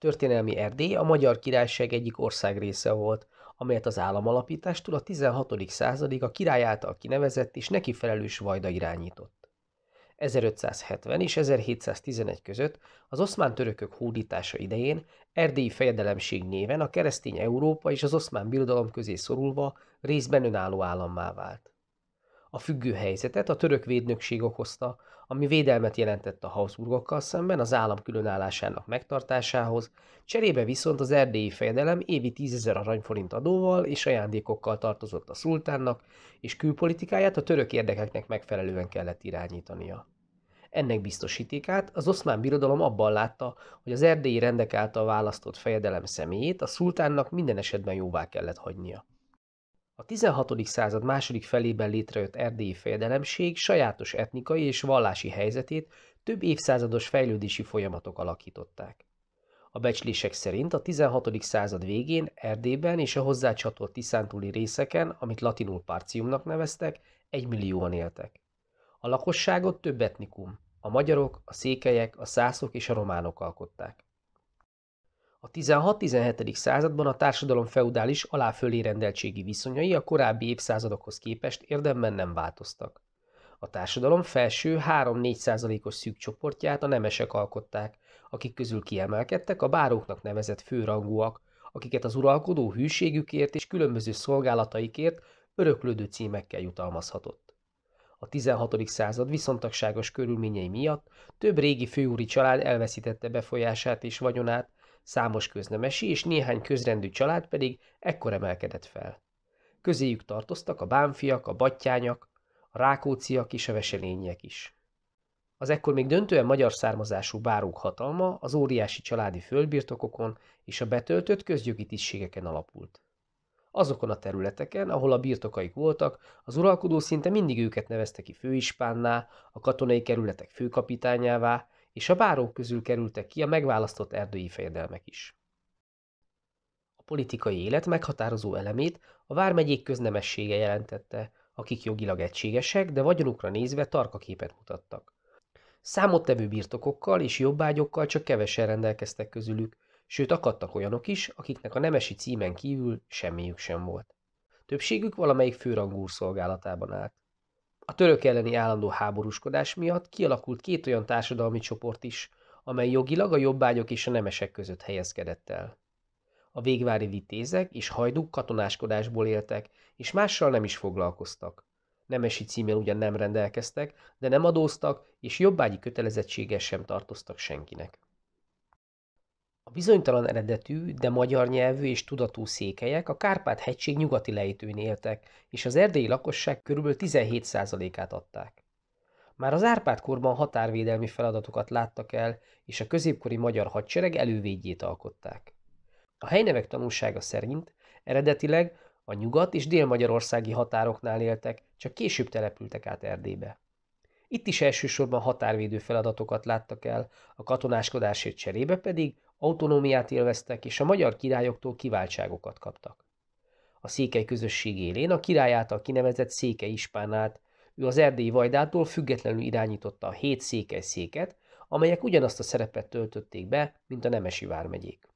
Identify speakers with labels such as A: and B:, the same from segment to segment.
A: történelmi Erdély a Magyar Királyság egyik ország része volt, amelyet az államalapítástól a 16. századig a király által kinevezett és neki felelős vajda irányított. 1570 és 1711 között az oszmán törökök hódítása idején erdélyi fejedelemség néven a keresztény Európa és az oszmán birodalom közé szorulva részben önálló állammá vált. A függő helyzetet a török védnökség okozta, ami védelmet jelentett a Habsburgokkal szemben az állam különállásának megtartásához, cserébe viszont az erdélyi fejedelem évi tízezer aranyforint adóval és ajándékokkal tartozott a szultánnak, és külpolitikáját a török érdekeknek megfelelően kellett irányítania. Ennek biztosítékát az oszmán birodalom abban látta, hogy az erdélyi rendek által választott fejedelem személyét a szultánnak minden esetben jóvá kellett hagynia. A 16. század második felében létrejött erdélyi fejedelemség sajátos etnikai és vallási helyzetét több évszázados fejlődési folyamatok alakították. A becslések szerint a 16. század végén Erdélyben és a hozzácsatolt tiszántúli részeken, amit latinul parciumnak neveztek, egymillióan éltek. A lakosságot több etnikum, a magyarok, a székelyek, a szászok és a románok alkották. A 16-17. században a társadalom feudális aláfölé rendeltségi viszonyai a korábbi évszázadokhoz képest érdemben nem változtak. A társadalom felső 3-4 százalékos szűk csoportját a nemesek alkották, akik közül kiemelkedtek a báróknak nevezett főrangúak, akiket az uralkodó hűségükért és különböző szolgálataikért öröklődő címekkel jutalmazhatott. A 16. század viszontagságos körülményei miatt több régi főúri család elveszítette befolyását és vagyonát, Számos köznemesi és néhány közrendű család pedig ekkor emelkedett fel. Közéjük tartoztak a Bánfiak, a battyányak, a rákóciak és a Veselények is. Az ekkor még döntően magyar származású bárók hatalma az óriási családi földbirtokokon és a betöltött közjogi tisztségeken alapult. Azokon a területeken, ahol a birtokaik voltak, az uralkodó szinte mindig őket nevezte ki főispánná, a katonai kerületek főkapitányává, és a bárók közül kerültek ki a megválasztott erdői fejedelmek is. A politikai élet meghatározó elemét a vármegyék köznemessége jelentette, akik jogilag egységesek, de vagyonukra nézve tarka képet mutattak. Számottevő birtokokkal és jobbágyokkal csak kevesen rendelkeztek közülük, sőt akadtak olyanok is, akiknek a nemesi címen kívül semmiük sem volt. Többségük valamelyik főrangúr szolgálatában állt. A török elleni állandó háborúskodás miatt kialakult két olyan társadalmi csoport is, amely jogilag a jobbágyok és a nemesek között helyezkedett el. A végvári vitézek és hajduk katonáskodásból éltek, és mással nem is foglalkoztak. Nemesi címén ugyan nem rendelkeztek, de nem adóztak, és jobbágyi kötelezettséggel sem tartoztak senkinek. A bizonytalan eredetű, de magyar nyelvű és tudatú székelyek a Kárpát-hegység nyugati lejtőn éltek, és az erdélyi lakosság kb. 17%-át adták. Már az Árpád-korban határvédelmi feladatokat láttak el, és a középkori magyar hadsereg elővédjét alkották. A helynevek tanulsága szerint eredetileg a nyugat és dél-magyarországi határoknál éltek, csak később települtek át Erdélybe. Itt is elsősorban határvédő feladatokat láttak el, a katonáskodásért cserébe pedig Autonómiát élveztek, és a magyar királyoktól kiváltságokat kaptak. A székely közösség élén a király által kinevezett székely ispánát, ő az erdélyi vajdától függetlenül irányította a hét székely széket, amelyek ugyanazt a szerepet töltötték be, mint a nemesi vármegyék.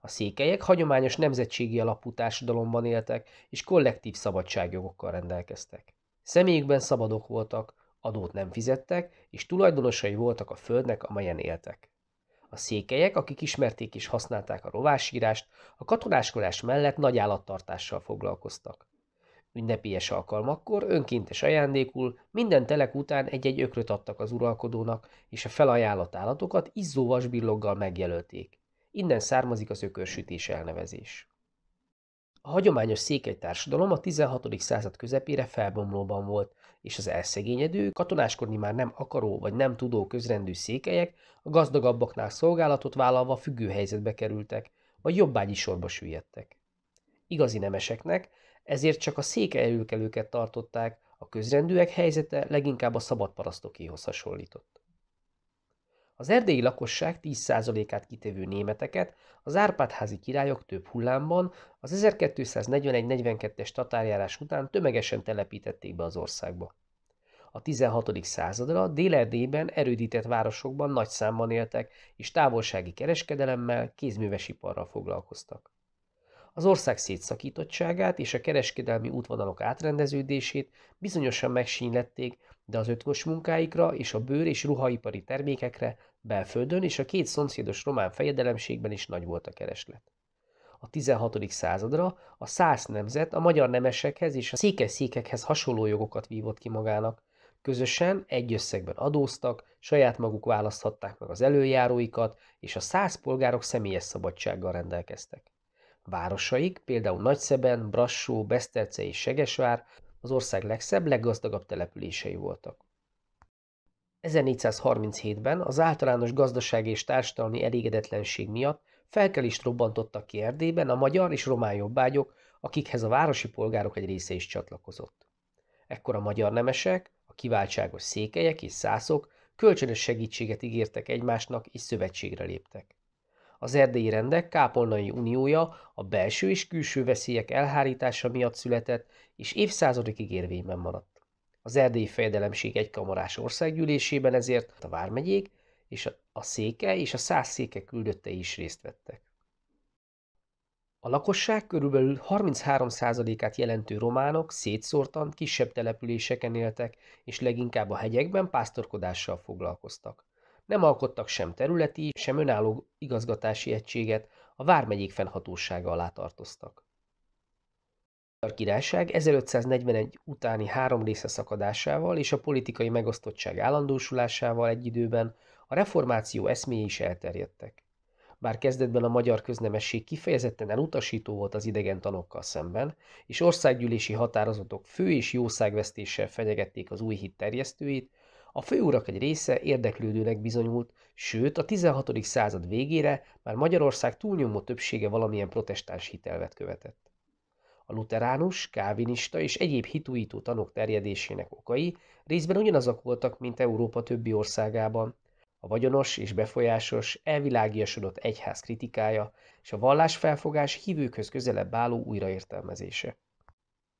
A: A székelyek hagyományos nemzetségi alapú társadalomban éltek, és kollektív szabadságjogokkal rendelkeztek. Személyükben szabadok voltak, adót nem fizettek, és tulajdonosai voltak a földnek, amelyen éltek. A székelyek, akik ismerték és használták a rovásírást, a katonáskolás mellett nagy állattartással foglalkoztak. Ünnepélyes alkalmakkor önkéntes ajándékul minden telek után egy-egy ökröt adtak az uralkodónak, és a felajánlott állatokat izzó vasbilloggal megjelölték. Innen származik az ökörsütés elnevezés. A hagyományos székely társadalom a 16. század közepére felbomlóban volt, és az elszegényedő, katonáskodni már nem akaró vagy nem tudó közrendű székelyek a gazdagabbaknál szolgálatot vállalva függő helyzetbe kerültek, vagy jobbágyi sorba süllyedtek. Igazi nemeseknek, ezért csak a székelyelőkelőket tartották, a közrendűek helyzete leginkább a parasztokéhoz hasonlított. Az erdélyi lakosság 10%-át kitevő németeket, az Árpádházi királyok több hullámban az 1241-42-es tatárjárás után tömegesen telepítették be az országba. A 16. századra Dél-Erdélyben erődített városokban nagy számban éltek, és távolsági kereskedelemmel, kézművesiparral foglalkoztak. Az ország szétszakítottságát és a kereskedelmi útvonalok átrendeződését bizonyosan megsínylették, de az ötvös munkáikra és a bőr- és ruhaipari termékekre belföldön és a két szomszédos román fejedelemségben is nagy volt a kereslet. A 16. századra a szász nemzet a magyar nemesekhez és a székelyszékekhez hasonló jogokat vívott ki magának, Közösen egy összegben adóztak, saját maguk választhatták meg az előjáróikat, és a száz polgárok személyes szabadsággal rendelkeztek. Városaik, például Nagyszeben, Brassó, Besterce és Segesvár az ország legszebb, leggazdagabb települései voltak. 1437-ben az általános gazdasági és társadalmi elégedetlenség miatt felkelést robbantottak ki Erdélyben a magyar és román jobbágyok, akikhez a városi polgárok egy része is csatlakozott. Ekkor a magyar nemesek, a kiváltságos székelyek és szászok kölcsönös segítséget ígértek egymásnak és szövetségre léptek. Az erdélyi rendek kápolnai uniója a belső és külső veszélyek elhárítása miatt született, és évszázadokig érvényben maradt. Az erdélyi fejedelemség egykamarás országgyűlésében ezért a vármegyék és a széke és a száz széke küldötte is részt vettek. A lakosság körülbelül 33%-át jelentő románok szétszórtan kisebb településeken éltek, és leginkább a hegyekben pásztorkodással foglalkoztak nem alkottak sem területi, sem önálló igazgatási egységet, a vármegyék fennhatósága alá tartoztak. A királyság 1541 utáni három része szakadásával és a politikai megosztottság állandósulásával egy időben a reformáció eszméje is elterjedtek. Bár kezdetben a magyar köznemesség kifejezetten elutasító volt az idegen tanokkal szemben, és országgyűlési határozatok fő és jószágvesztéssel fenyegették az új hit terjesztőit, a főurak egy része érdeklődőnek bizonyult, sőt a 16. század végére már Magyarország túlnyomó többsége valamilyen protestáns hitelvet követett. A luteránus, kávinista és egyéb hitújító tanok terjedésének okai részben ugyanazok voltak, mint Európa többi országában. A vagyonos és befolyásos, elvilágiasodott egyház kritikája és a vallásfelfogás hívőköz közelebb álló újraértelmezése.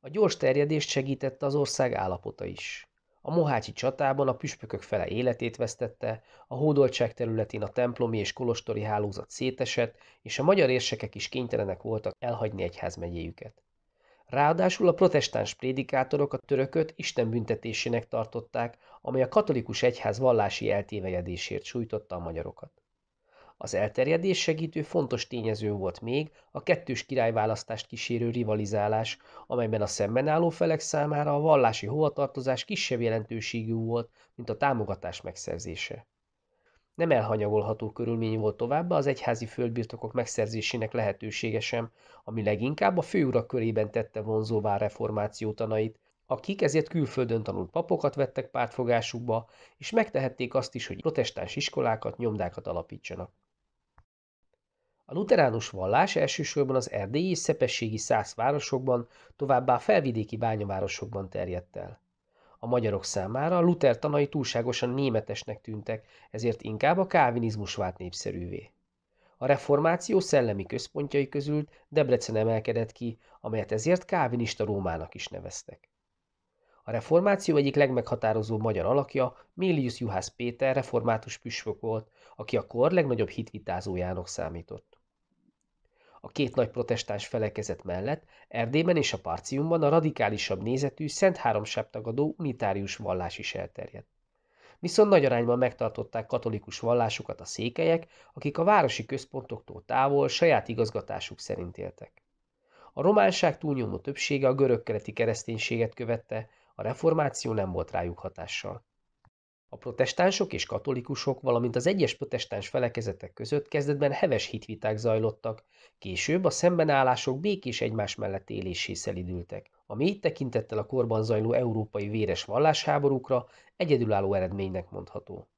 A: A gyors terjedést segítette az ország állapota is. A mohácsi csatában a püspökök fele életét vesztette, a hódoltság területén a templomi és kolostori hálózat szétesett, és a magyar érsekek is kénytelenek voltak elhagyni egyházmegyéjüket. Ráadásul a protestáns prédikátorok a törököt Isten büntetésének tartották, amely a katolikus egyház vallási eltévejedésért sújtotta a magyarokat. Az elterjedés segítő fontos tényező volt még a kettős királyválasztást kísérő rivalizálás, amelyben a szemben álló felek számára a vallási hovatartozás kisebb jelentőségű volt, mint a támogatás megszerzése. Nem elhanyagolható körülmény volt továbbá az egyházi földbirtokok megszerzésének lehetősége sem, ami leginkább a főurak körében tette vonzóvá reformáció tanait, akik ezért külföldön tanult papokat vettek pártfogásukba, és megtehették azt is, hogy protestáns iskolákat, nyomdákat alapítsanak. A luteránus vallás elsősorban az erdélyi és szepességi száz városokban, továbbá felvidéki bányavárosokban terjedt el. A magyarok számára a Luther tanai túlságosan németesnek tűntek, ezért inkább a kávinizmus vált népszerűvé. A reformáció szellemi központjai közül Debrecen emelkedett ki, amelyet ezért kávinista Rómának is neveztek. A reformáció egyik legmeghatározó magyar alakja Milius Juhász Péter református püspök volt, aki a kor legnagyobb hitvitázójának számított. A két nagy protestáns felekezet mellett Erdélyben és a Parciumban a radikálisabb nézetű Szent Háromság tagadó unitárius vallás is elterjedt. Viszont nagy arányban megtartották katolikus vallásukat a székelyek, akik a városi központoktól távol saját igazgatásuk szerint éltek. A románság túlnyomó többsége a görög kereszténységet követte, a reformáció nem volt rájuk hatással. A protestánsok és katolikusok, valamint az egyes protestáns felekezetek között kezdetben heves hitviták zajlottak, később a szembenállások békés egymás mellett élésé szelidültek, ami tekintettel a korban zajló európai véres vallásháborúkra egyedülálló eredménynek mondható.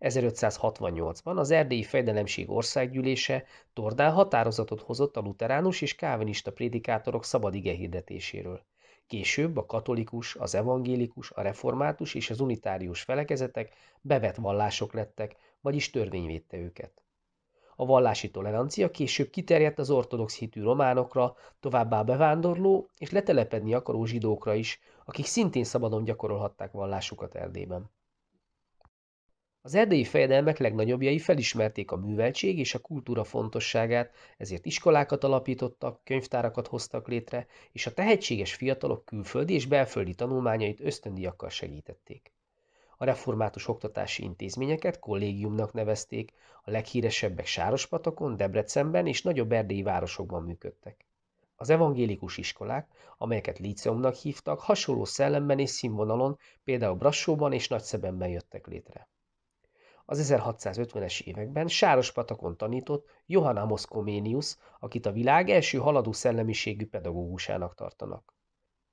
A: 1568-ban az erdélyi fejdelemség országgyűlése Tordán határozatot hozott a luteránus és kávinista prédikátorok szabad ige hirdetéséről. Később a katolikus, az evangélikus, a református és az unitárius felekezetek bevett vallások lettek, vagyis törvény védte őket. A vallási tolerancia később kiterjedt az ortodox hitű románokra, továbbá bevándorló és letelepedni akaró zsidókra is, akik szintén szabadon gyakorolhatták vallásukat Erdélyben. Az erdélyi fejedelmek legnagyobbjai felismerték a műveltség és a kultúra fontosságát, ezért iskolákat alapítottak, könyvtárakat hoztak létre, és a tehetséges fiatalok külföldi és belföldi tanulmányait ösztöndiakkal segítették. A református oktatási intézményeket kollégiumnak nevezték, a leghíresebbek Sárospatakon, Debrecenben és nagyobb erdélyi városokban működtek. Az evangélikus iskolák, amelyeket líceumnak hívtak, hasonló szellemben és színvonalon, például Brassóban és Nagyszebenben jöttek létre az 1650-es években Sárospatakon tanított Johann Amos Comenius, akit a világ első haladó szellemiségű pedagógusának tartanak.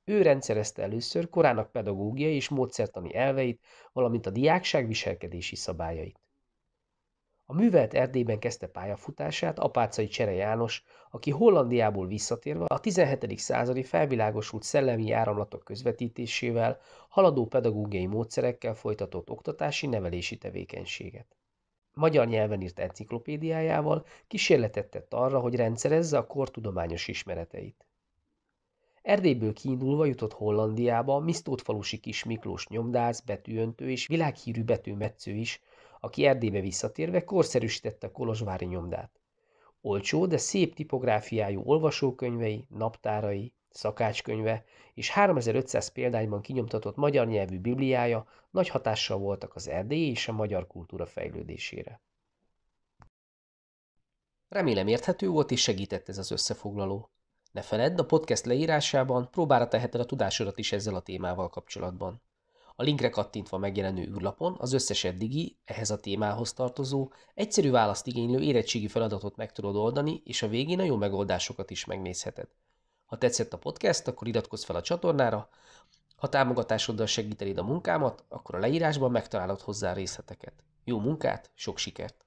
A: Ő rendszerezte először korának pedagógiai és módszertani elveit, valamint a diákság viselkedési szabályait. A művelt Erdélyben kezdte pályafutását Apácai Csere János, aki Hollandiából visszatérve a 17. századi felvilágosult szellemi áramlatok közvetítésével, haladó pedagógiai módszerekkel folytatott oktatási-nevelési tevékenységet. Magyar nyelven írt enciklopédiájával kísérletet tett arra, hogy rendszerezze a kortudományos ismereteit. Erdélyből kiindulva jutott Hollandiába Misztótfalusi kis Miklós nyomdász, betűöntő és világhírű betűmetsző is, aki Erdélybe visszatérve korszerűsítette a kolozsvári nyomdát. Olcsó, de szép tipográfiájú olvasókönyvei, naptárai, szakácskönyve és 3500 példányban kinyomtatott magyar nyelvű bibliája nagy hatással voltak az erdélyi és a magyar kultúra fejlődésére. Remélem érthető volt és segített ez az összefoglaló. Ne feledd, a podcast leírásában próbára teheted a tudásodat is ezzel a témával kapcsolatban. A linkre kattintva megjelenő űrlapon az összes eddigi, ehhez a témához tartozó, egyszerű választ igénylő érettségi feladatot meg tudod oldani, és a végén a jó megoldásokat is megnézheted. Ha tetszett a podcast, akkor iratkozz fel a csatornára, ha támogatásoddal segítenéd a munkámat, akkor a leírásban megtalálod hozzá részleteket. Jó munkát, sok sikert!